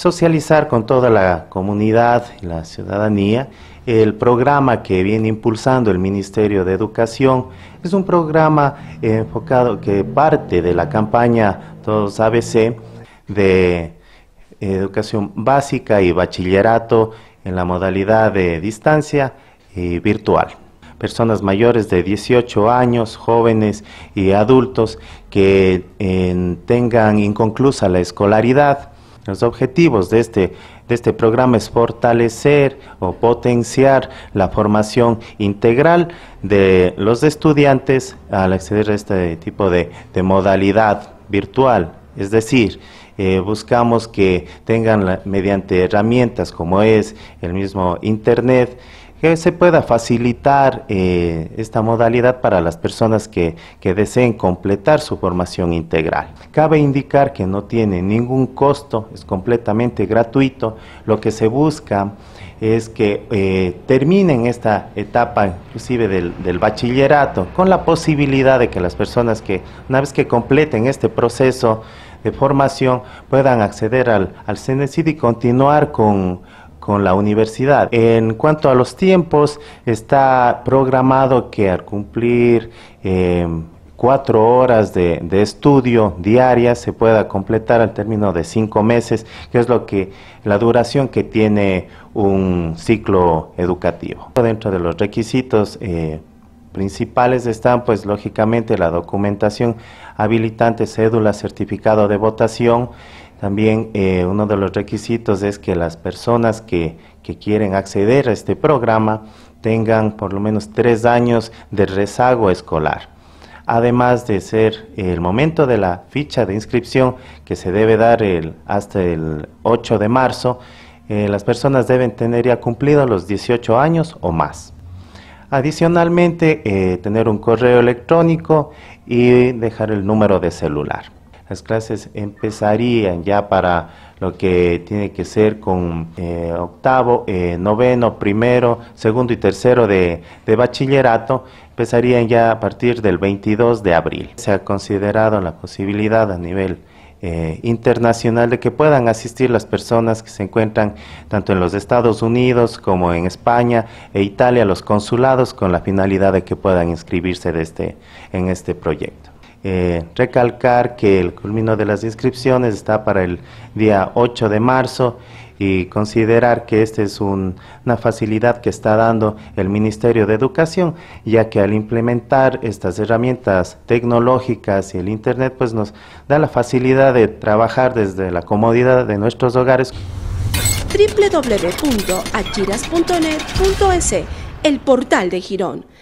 socializar con toda la comunidad y la ciudadanía el programa que viene impulsando el Ministerio de Educación. Es un programa enfocado que parte de la campaña Todos ABC de educación básica y bachillerato en la modalidad de distancia y virtual. Personas mayores de 18 años, jóvenes y adultos que eh, tengan inconclusa la escolaridad los objetivos de este, de este programa es fortalecer o potenciar la formación integral de los estudiantes al acceder a este tipo de, modalidad virtual. Es decir, eh, buscamos que tengan mediante herramientas como es el mismo Internet, que se pueda facilitar eh, esta modalidad para las personas que, deseen completar su formación integral. Cabe indicar que no tiene ningún costo, es completamente gratuito. Lo que se busca es que eh, terminen esta etapa inclusive del, bachillerato con la posibilidad de que las personas que una vez que completen este proceso de formación puedan acceder al, al y continuar con con la universidad. En cuanto a los tiempos, está programado que al cumplir em, cuatro horas de, estudio diaria, se pueda completar al término de cinco meses, que es lo que la duración que tiene un ciclo educativo. Dentro de los requisitos eh, principales están, pues lógicamente, la documentación habilitante, cédula, certificado de votación. También eh, uno de los requisitos es que las personas que, quieren acceder a este programa tengan por lo menos tres años de rezago escolar además de ser el momento de la ficha de inscripción que se debe dar hasta el 8 de marzo, eh, las personas deben tener ya cumplido los 18 años o más. Adicionalmente, eh, tener un correo electrónico y dejar el número de celular. Las clases empezarían ya para lo que tiene que ser con eh, octavo, eh, noveno, primero, segundo y tercero de, bachillerato, empezarían ya a partir del 22 de abril. Se ha considerado la posibilidad a nivel eh, internacional de que puedan asistir las personas que se encuentran tanto en los Estados Unidos como en España e Italia, los consulados, con la finalidad de que puedan inscribirse de este, en este proyecto. Eh, recalcar que el culmino de las inscripciones está para el día 8 de marzo y considerar que esta es una facilidad que está dando el Ministerio de Educación, ya que al implementar estas herramientas tecnológicas y el Internet, pues nos da la facilidad de trabajar desde la comodidad de nuestros hogares. el portal de Girón.